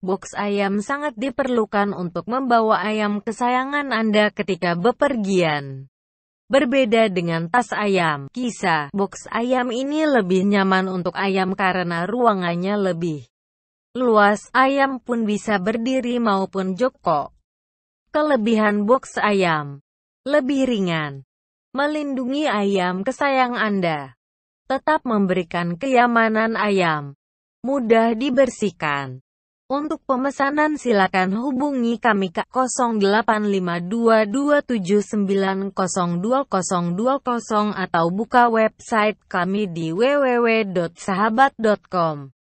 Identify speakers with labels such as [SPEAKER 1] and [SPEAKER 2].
[SPEAKER 1] Box ayam sangat diperlukan untuk membawa ayam kesayangan Anda ketika bepergian. Berbeda dengan tas ayam, kisah box ayam ini lebih nyaman untuk ayam karena ruangannya lebih luas. Ayam pun bisa berdiri maupun joko. Kelebihan box ayam lebih ringan, melindungi ayam kesayang Anda, tetap memberikan kenyamanan ayam, mudah dibersihkan. Untuk pemesanan silakan hubungi kami ke 085227902020 atau buka website kami di www.sahabat.com.